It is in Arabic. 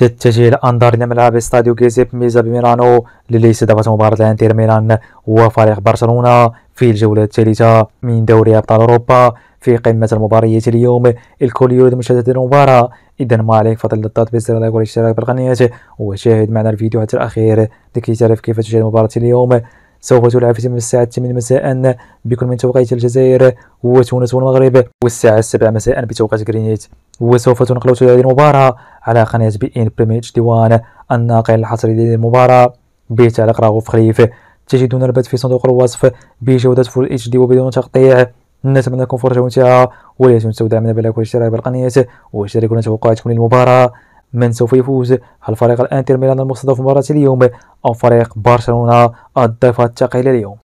تتجه أندر ملعب استاديو جيزيب ميزا بميلانو للي استضافت مباراة الانتر ميلان وفريق برشلونة في الجولة الثالثة من دوري أبطال أوروبا في قمة المباريات اليوم الكل يريد مشاهدة المباراة إذا ما عليك فضل الضغط بزر لايك والاشتراك بالقناة وشاهد معنا الفيديو حتى الأخير لكي تعرف كيف تشاهد مباراة اليوم سوف تلعب في الساعة 8 مساء بكل من توقيت الجزائر وتونس والمغرب والساعة 7 مساء بتوقيت غرينيت وسوف تنقل هذه المباراة على قناة بي إن بريمير اتش ديوان الناقل الحصري للمباراة بتعليق راغوف خليف تجدون البث في صندوق الوصف بجودة فول اتش دي وبدون تقطيع نتمنى لكم فرجة ممتعة ولا تنسوا دعمنا بلايك والاشتراك بالقناة واشتركوا لنا توقعاتكم للمباراة من سوف يفوز هل فريق الانتر ميلان المستضيف مباراة اليوم أو فريق برشلونة الضيف الثقيل اليوم